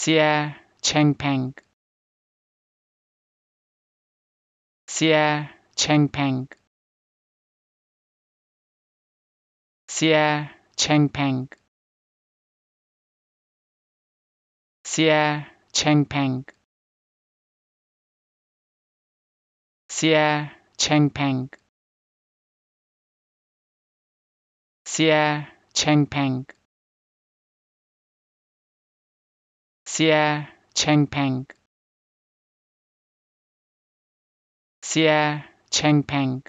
Xie Cheng Xie Chengpeng. Xie Peng. Xie Cheng Xie Chengpeng. Xie Peng. Xie Chengpeng. Xie Chengpeng.